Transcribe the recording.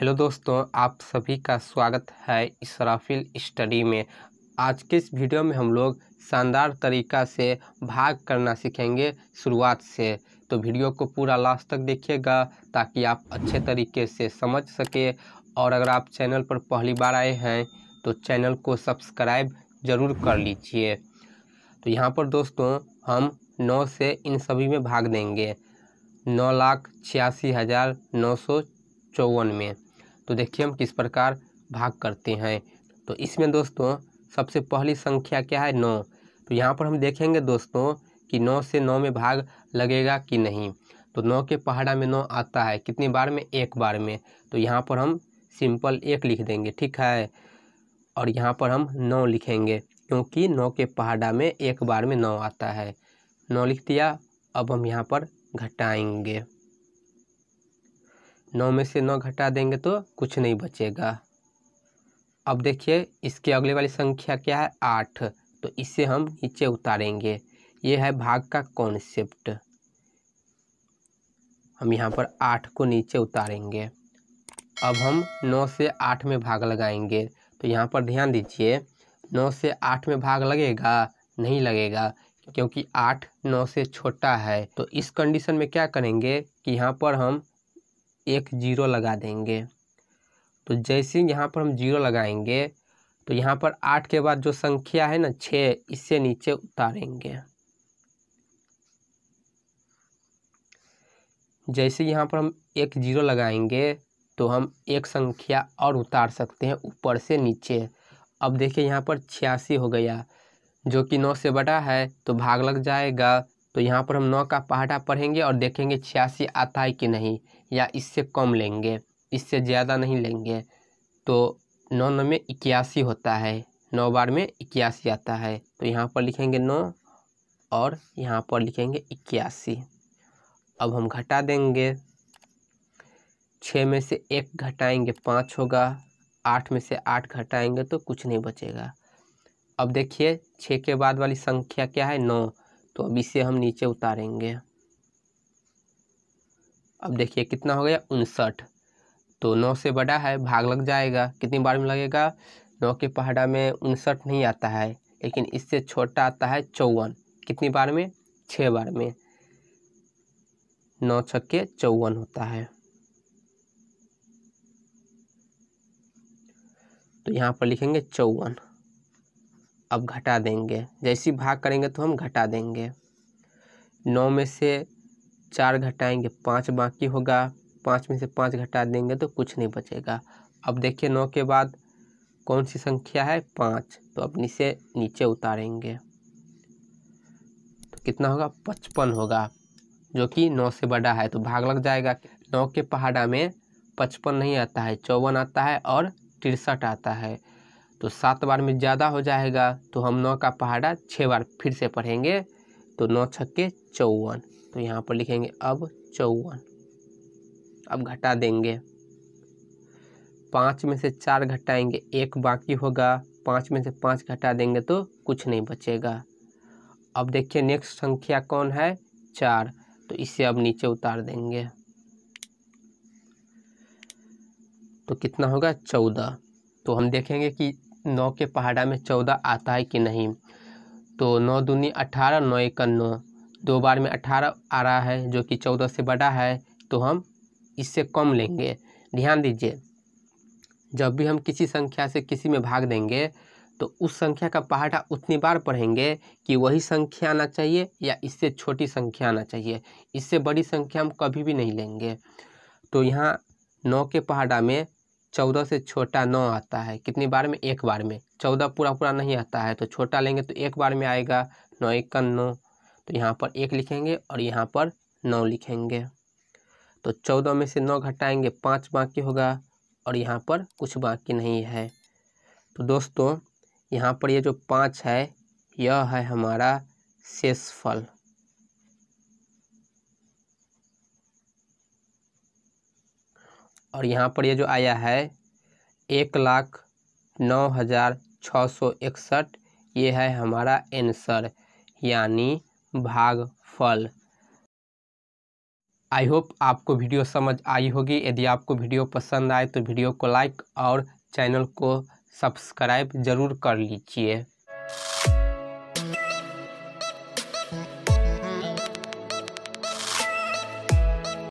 hello दोस्तों आप सभी का स्वागत है इसराफिल स्टडी में आज के इस वीडियो में हम लोग शानदार तरीका से भाग करना सीखेंगे शुरुआत से तो वीडियो को पूरा लास्ट तक देखिएगा ताकि आप अच्छे तरीके से समझ सके और अगर आप चैनल पर पहली बार आए हैं तो चैनल को सब्सक्राइब ज़रूर कर लीजिए तो यहाँ पर दोस्तों हम नौ से इन सभी में भाग देंगे नौ लाख छियासी हज़ार नौ सौ चौवन में तो देखिए हम किस प्रकार भाग करते हैं तो इसमें दोस्तों सबसे पहली संख्या क्या है नौ तो यहाँ पर हम देखेंगे दोस्तों कि नौ से नौ में भाग लगेगा कि नहीं तो नौ के पहाड़ा में नौ आता है कितनी बार में एक बार में तो यहाँ पर हम सिंपल एक लिख देंगे ठीक है और यहाँ पर हम नौ लिखेंगे क्योंकि नौ के पहाड़ा में एक बार में नौ आता है नौ लिख दिया अब हम यहाँ पर घटाएंगे नौ में से नौ घटा देंगे तो कुछ नहीं बचेगा अब देखिए इसके अगले वाली संख्या क्या है आठ तो इसे हम नीचे उतारेंगे ये है भाग का कॉन्सेप्ट हम यहाँ पर आठ को नीचे उतारेंगे अब हम नौ से आठ में भाग लगाएंगे तो यहाँ पर ध्यान दीजिए नौ से आठ में भाग लगेगा नहीं लगेगा क्योंकि आठ नौ से छोटा है तो इस कंडीशन में क्या करेंगे कि यहाँ पर हम एक जीरो लगा देंगे तो जैसे यहाँ पर हम जीरो लगाएंगे तो यहाँ पर आठ के बाद जो संख्या है ना छः इससे नीचे उतारेंगे जैसे यहाँ पर हम एक जीरो लगाएंगे तो हम एक संख्या और उतार सकते हैं ऊपर से नीचे अब देखिए यहाँ पर छियासी हो गया जो कि नौ से बड़ा है तो भाग लग जाएगा तो यहाँ पर हम नौ का पहाड़ा पढ़ेंगे और देखेंगे छियासी आता है कि नहीं या इससे कम लेंगे इससे ज़्यादा नहीं लेंगे तो नौ नौ में इक्यासी होता है नौ बार में इक्यासी आता है तो यहाँ पर लिखेंगे नौ और यहाँ पर लिखेंगे इक्यासी अब हम घटा देंगे छः में से एक घटाएंगे पाँच होगा आठ में से आठ घटाएंगे तो कुछ नहीं बचेगा अब देखिए छः के बाद वाली संख्या क्या है नौ तो अब इसे हम नीचे उतारेंगे अब देखिए कितना हो गया उनसठ तो नौ से बड़ा है भाग लग जाएगा कितनी बार में लगेगा नौ के पहाड़ा में उनसठ नहीं आता है लेकिन इससे छोटा आता है चौवन कितनी बार में छः बार में नौ छक्के चौवन होता है तो यहाँ पर लिखेंगे चौवन अब घटा देंगे जैसे भाग करेंगे तो हम घटा देंगे नौ में से चार घटाएंगे पाँच बाकी होगा पाँच में से पाँच घटा देंगे तो कुछ नहीं बचेगा अब देखिए नौ के बाद कौन सी संख्या है पाँच तो अब नीचे नीचे उतारेंगे तो कितना होगा पचपन होगा जो कि नौ से बड़ा है तो भाग लग जाएगा नौ के पहाड़ा में पचपन नहीं आता है चौवन आता है और तिरसठ आता है तो सात बार में ज़्यादा हो जाएगा तो हम नौ का पहाड़ा छः बार फिर से पढ़ेंगे तो नौ छक्के चौवन तो यहाँ पर लिखेंगे अब चौवन अब घटा देंगे पाँच में से चार घटाएंगे एक बाकी होगा पाँच में से पाँच घटा देंगे तो कुछ नहीं बचेगा अब देखिए नेक्स्ट संख्या कौन है चार तो इसे अब नीचे उतार देंगे तो कितना होगा चौदह तो हम देखेंगे कि नौ के पहाड़ा में चौदह आता है कि नहीं तो नौ दूनी अठारह नौ एक नौ दो बार में अठारह आ रहा है जो कि चौदह से बड़ा है तो हम इससे कम लेंगे ध्यान दीजिए जब भी हम किसी संख्या से किसी में भाग देंगे तो उस संख्या का पहाड़ा उतनी बार पढ़ेंगे कि वही संख्या आना चाहिए या इससे छोटी संख्या आना चाहिए इससे बड़ी संख्या हम कभी भी नहीं लेंगे तो यहाँ नौ के पहाड़ा में चौदह से छोटा नौ आता है कितनी बार में एक बार में चौदह पूरा पूरा नहीं आता है तो छोटा लेंगे तो एक बार में आएगा नौ एक नौ तो यहाँ पर एक लिखेंगे और यहाँ पर नौ लिखेंगे तो चौदह में से नौ घटाएंगे पाँच बाकी होगा और यहाँ पर कुछ बाकी नहीं है तो दोस्तों यहाँ पर ये यह जो पाँच है यह है हमारा शेषफल और यहाँ पर ये यह जो आया है एक लाख नौ हज़ार छः सौ इकसठ ये है हमारा एंसर यानी भागफल आई होप आपको वीडियो समझ आई होगी यदि आपको वीडियो पसंद आए तो वीडियो को लाइक और चैनल को सब्सक्राइब ज़रूर कर लीजिए